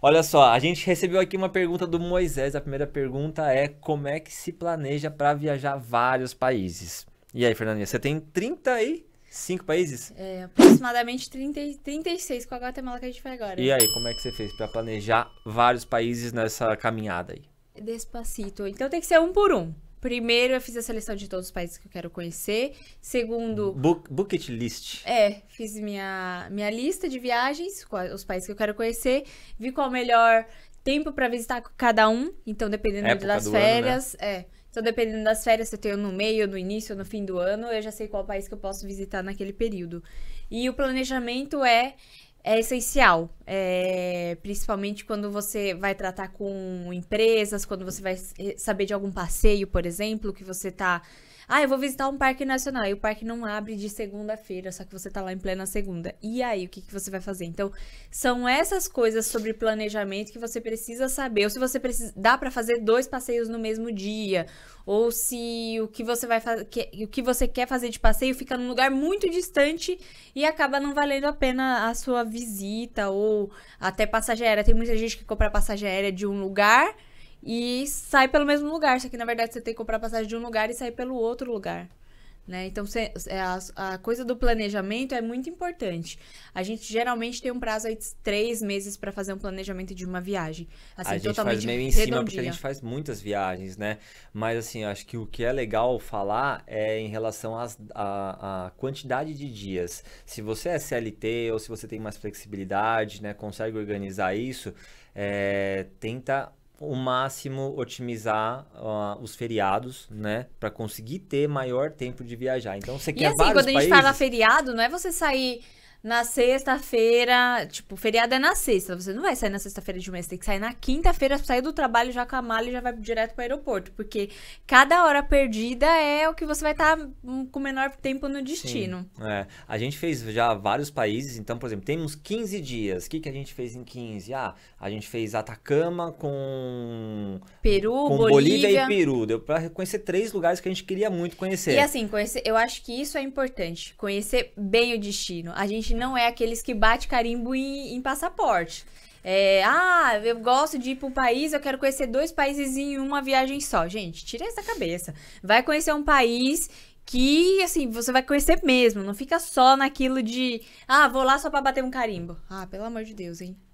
Olha só, a gente recebeu aqui uma pergunta do Moisés. A primeira pergunta é: como é que se planeja para viajar vários países? E aí, Fernandinha, você tem 35 países? É, aproximadamente 30, 36 com a Guatemala que a gente vai agora. E aí, como é que você fez para planejar vários países nessa caminhada aí? Despacito. Então tem que ser um por um. Primeiro, eu fiz a seleção de todos os países que eu quero conhecer. Segundo. Book, bucket list. É, fiz minha, minha lista de viagens, os países que eu quero conhecer. Vi qual o melhor tempo para visitar cada um. Então, dependendo Época das férias. Ano, né? É. Então, dependendo das férias, se eu tenho no meio, no início, no fim do ano, eu já sei qual país que eu posso visitar naquele período. E o planejamento é, é essencial. É, principalmente quando você vai tratar com empresas, quando você vai eh, saber de algum passeio, por exemplo, que você tá. Ah, eu vou visitar um parque nacional e o parque não abre de segunda-feira, só que você tá lá em plena segunda. E aí, o que, que você vai fazer? Então, são essas coisas sobre planejamento que você precisa saber. Ou se você precisa, dá para fazer dois passeios no mesmo dia, ou se o que você vai fazer, o que você quer fazer de passeio fica num lugar muito distante e acaba não valendo a pena a sua visita ou até passageira Tem muita gente que compra passageira de um lugar e sai pelo mesmo lugar. Só que na verdade você tem que comprar passagem de um lugar e sair pelo outro lugar. Né? Então, é, a, a, coisa do planejamento é muito importante. A gente geralmente tem um prazo aí de três meses para fazer um planejamento de uma viagem. Assim, a gente faz meio em redondinha. cima, porque a gente faz muitas viagens, né? Mas, assim, acho que o que é legal falar é em relação à quantidade de dias. Se você é CLT ou se você tem mais flexibilidade, né? Consegue organizar isso, é, tenta o máximo otimizar uh, os feriados, né, para conseguir ter maior tempo de viajar. Então você quer assim, vários países. E assim, quando a gente fala feriado, não é você sair na sexta-feira, tipo, feriado é na sexta, você não vai sair na sexta-feira de mês, tem que sair na quinta-feira, sair do trabalho já com a mala e já vai direto para o aeroporto, porque cada hora perdida é o que você vai estar tá hum, com menor tempo no destino. Sim, é. A gente fez já vários países, então, por exemplo, temos 15 dias. O que, que a gente fez em 15? Ah, a gente fez Atacama com Peru, com Bolívia. Bolívia e Peru, deu para conhecer três lugares que a gente queria muito conhecer. E assim, conhecer, eu acho que isso é importante, conhecer bem o destino. A gente gente não é aqueles que bate carimbo em, em passaporte. É, ah, eu gosto de ir para um país, eu quero conhecer dois países em uma viagem só. Gente, tira essa cabeça. Vai conhecer um país que, assim, você vai conhecer mesmo. Não fica só naquilo de, ah, vou lá só para bater um carimbo. Ah, pelo amor de Deus, hein?